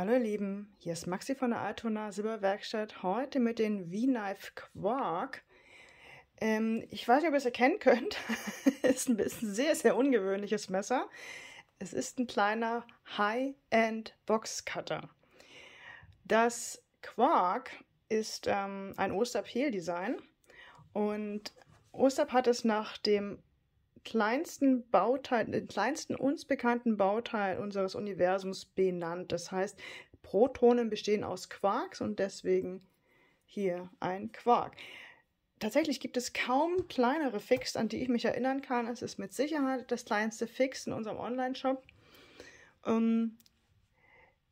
Hallo ihr Lieben, hier ist Maxi von der Altona Silberwerkstatt, heute mit den V-Knife Quark. Ähm, ich weiß nicht, ob ihr es erkennen könnt, es ist ein bisschen sehr, sehr ungewöhnliches Messer. Es ist ein kleiner High-End Box Cutter. Das Quark ist ähm, ein Osterpeel-Design und Osterp hat es nach dem kleinsten Bauteil, den kleinsten uns bekannten Bauteil unseres Universums benannt. Das heißt, Protonen bestehen aus Quarks und deswegen hier ein Quark. Tatsächlich gibt es kaum kleinere Fix, an die ich mich erinnern kann. Es ist mit Sicherheit das kleinste Fix in unserem Online-Shop. Ähm,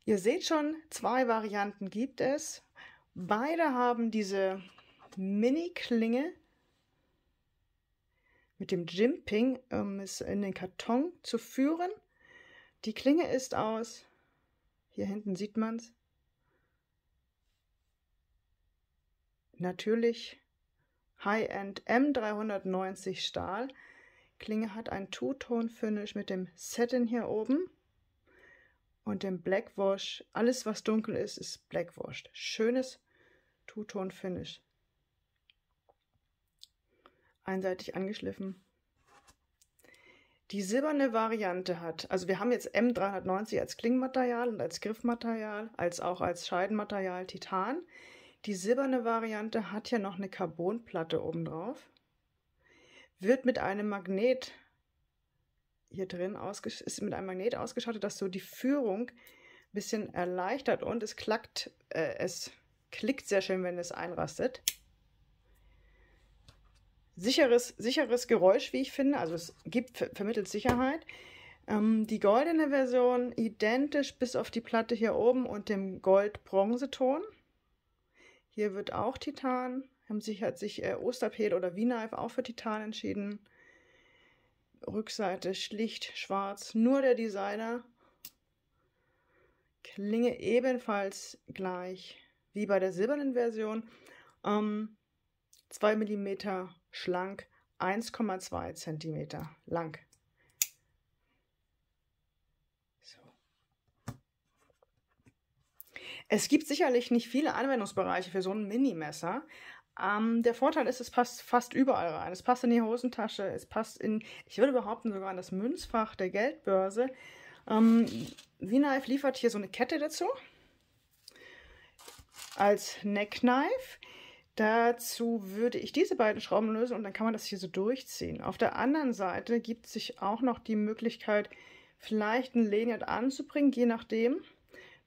ihr seht schon, zwei Varianten gibt es. Beide haben diese Mini-Klinge, mit dem Jimping ähm, ist in den Karton zu führen. Die Klinge ist aus. Hier hinten sieht man es. Natürlich High-End M390 Stahl. Klinge hat ein Two-Tone-Finish mit dem Satin hier oben und dem Blackwash. Alles, was dunkel ist, ist Blackwashed. Schönes Two-Tone-Finish einseitig angeschliffen. Die silberne Variante hat, also wir haben jetzt M390 als Klingmaterial und als Griffmaterial, als auch als Scheidenmaterial Titan. Die silberne Variante hat ja noch eine Carbonplatte obendrauf, wird mit einem Magnet hier drin ist mit einem Magnet ausgeschaltet, dass so die Führung ein bisschen erleichtert und es klackt, äh, es klickt sehr schön, wenn es einrastet sicheres, sicheres Geräusch, wie ich finde. Also es gibt, ver vermittelt Sicherheit. Ähm, die goldene Version identisch bis auf die Platte hier oben und dem Gold-Bronzeton. Hier wird auch Titan. Haben sich, hat sich äh, Osterped oder V-Knife auch für Titan entschieden. Rückseite schlicht schwarz, nur der Designer. Klinge ebenfalls gleich wie bei der silbernen Version. Ähm, 2 mm schlank, 1,2 cm lang. Es gibt sicherlich nicht viele Anwendungsbereiche für so ein Minimesser. Ähm, der Vorteil ist, es passt fast überall rein. Es passt in die Hosentasche, es passt in, ich würde behaupten, sogar in das Münzfach der Geldbörse. Ähm, V-Knife liefert hier so eine Kette dazu als Neckknife. Dazu würde ich diese beiden Schrauben lösen und dann kann man das hier so durchziehen. Auf der anderen Seite gibt es sich auch noch die Möglichkeit, vielleicht ein Lanyard anzubringen, je nachdem.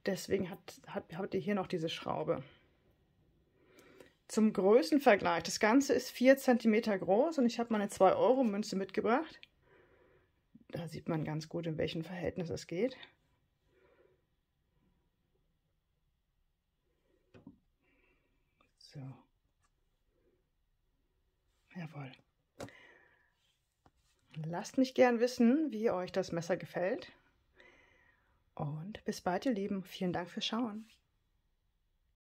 Deswegen hat, hat, habt ihr hier noch diese Schraube. Zum Größenvergleich. Das Ganze ist 4 cm groß und ich habe meine 2-Euro-Münze mitgebracht. Da sieht man ganz gut, in welchem Verhältnis es geht. So. Jawohl. Lasst mich gern wissen, wie euch das Messer gefällt. Und bis bald, ihr Lieben. Vielen Dank fürs Schauen.